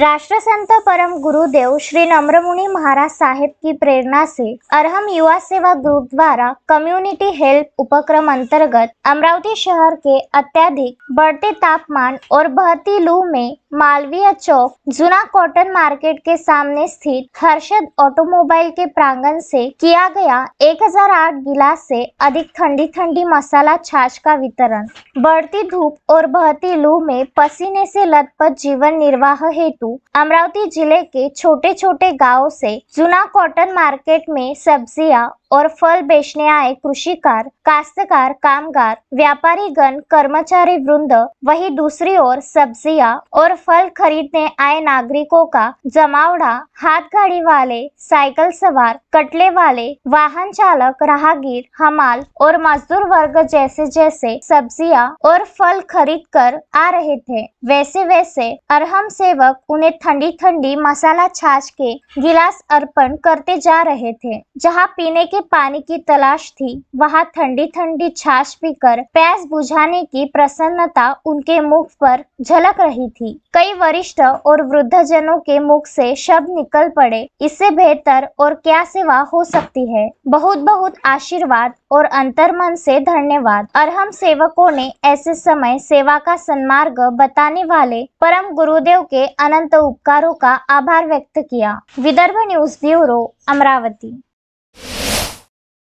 राष्ट्रसंत परम गुरुदेव श्री नम्रमुनि महाराज साहेब की प्रेरणा से अरहम युवा सेवा ग्रुप द्वारा कम्युनिटी हेल्प उपक्रम अंतर्गत अमरावती शहर के अत्यधिक बढ़ते तापमान और बहती लू में मालवीय चौक जुना कॉटन मार्केट के सामने स्थित हर्षद ऑटोमोबाइल के प्रांगण से किया गया 1008 गिलास से अधिक ठंडी ठंडी मसाला छाछ का वितरण बढ़ती धूप और बहती लू में पसीने से लथपथ जीवन निर्वाह हेतु हेतु अमरावती जिले के छोटे छोटे गाँव से जुना कॉटन मार्केट में सब्जियां और फल बेचने आए कृषिकार काश्तकार कामगार व्यापारी गण कर्मचारी वृंद वही दूसरी ओर सब्जियां और फल खरीदने आए नागरिकों का जमावड़ा हाथ गाड़ी वाले साइकिल सवार कटले वाले वाहन चालक राहगीर हमाल और मजदूर वर्ग जैसे जैसे सब्जियां और फल खरीद कर आ रहे थे वैसे वैसे अरहम सेवक उन्हें ठंडी ठंडी मसाला छाछ के गिलास अर्पण करते जा रहे थे जहाँ पीने के पानी की तलाश थी वहाँ ठंडी ठंडी छाछ पीकर प्यास बुझाने की प्रसन्नता उनके मुख पर झलक रही थी कई वरिष्ठ और जनों के मुख से शब्द निकल पड़े इससे बेहतर और क्या सेवा हो सकती है बहुत बहुत आशीर्वाद और अंतर मन से धन्यवाद अरहम सेवकों ने ऐसे समय सेवा का सन्मार्ग बताने वाले परम गुरुदेव के अन अनंत उपकारों का आभार व्यक्त किया विदर्भ न्यूज ब्यूरो अमरावती